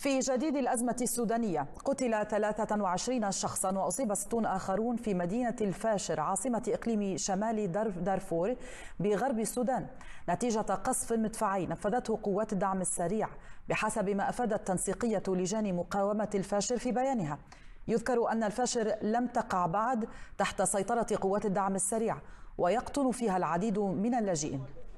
في جديد الأزمة السودانية قتل 23 شخصا وأصيب 60 آخرون في مدينة الفاشر عاصمة إقليم شمال دارفور بغرب السودان نتيجة قصف مدفعي نفذته قوات الدعم السريع بحسب ما أفادت تنسيقية لجان مقاومة الفاشر في بيانها يذكر أن الفاشر لم تقع بعد تحت سيطرة قوات الدعم السريع ويقتل فيها العديد من اللاجئين